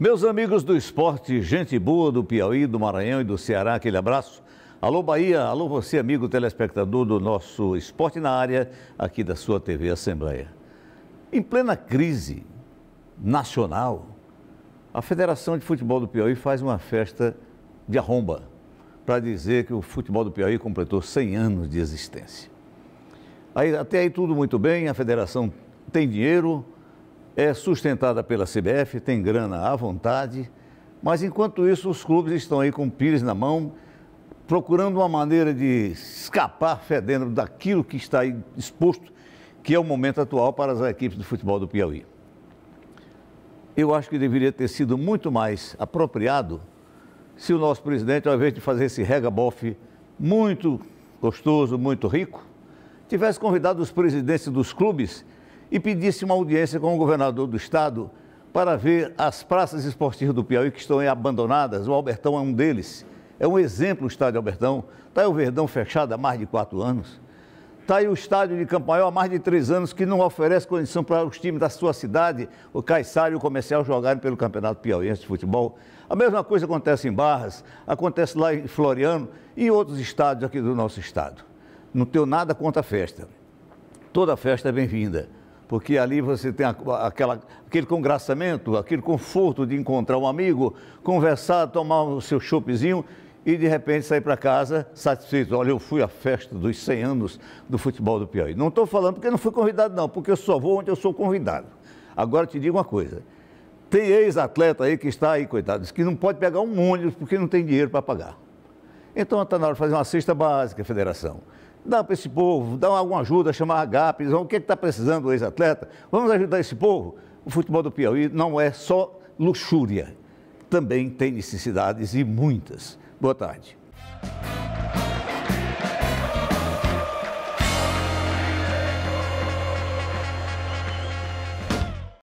Meus amigos do esporte, gente boa do Piauí, do Maranhão e do Ceará, aquele abraço. Alô Bahia, alô você, amigo telespectador do nosso Esporte na Área, aqui da sua TV Assembleia. Em plena crise nacional, a Federação de Futebol do Piauí faz uma festa de arromba para dizer que o futebol do Piauí completou 100 anos de existência. Aí, até aí tudo muito bem, a federação tem dinheiro, é sustentada pela CBF, tem grana à vontade, mas enquanto isso os clubes estão aí com pires na mão, procurando uma maneira de escapar fedendo daquilo que está aí exposto, que é o momento atual para as equipes do futebol do Piauí. Eu acho que deveria ter sido muito mais apropriado se o nosso presidente, ao invés de fazer esse regabofe muito gostoso, muito rico, tivesse convidado os presidentes dos clubes e pedisse uma audiência com o governador do estado para ver as praças esportivas do Piauí que estão abandonadas. O Albertão é um deles. É um exemplo o estádio Albertão. Está o Verdão fechado há mais de quatro anos. Está aí o estádio de Campanhal há mais de três anos que não oferece condição para os times da sua cidade, o Caixário e o Comercial, jogarem pelo Campeonato Piauiense de Futebol. A mesma coisa acontece em Barras, acontece lá em Floriano e em outros estádios aqui do nosso estado. Não tenho nada contra a festa. Toda festa é bem-vinda porque ali você tem aquela, aquele congraçamento, aquele conforto de encontrar um amigo, conversar, tomar o seu chopezinho e de repente sair para casa satisfeito. Olha, eu fui à festa dos 100 anos do futebol do Piauí. Não estou falando porque não fui convidado, não, porque eu só vou onde eu sou convidado. Agora te digo uma coisa. Tem ex-atleta aí que está aí, coitados, que não pode pegar um ônibus porque não tem dinheiro para pagar. Então está na hora de fazer uma cesta básica, federação dá para esse povo, dá alguma ajuda, chamar a GAP, dizer, o que é está precisando o ex-atleta? Vamos ajudar esse povo? O futebol do Piauí não é só luxúria, também tem necessidades e muitas. Boa tarde.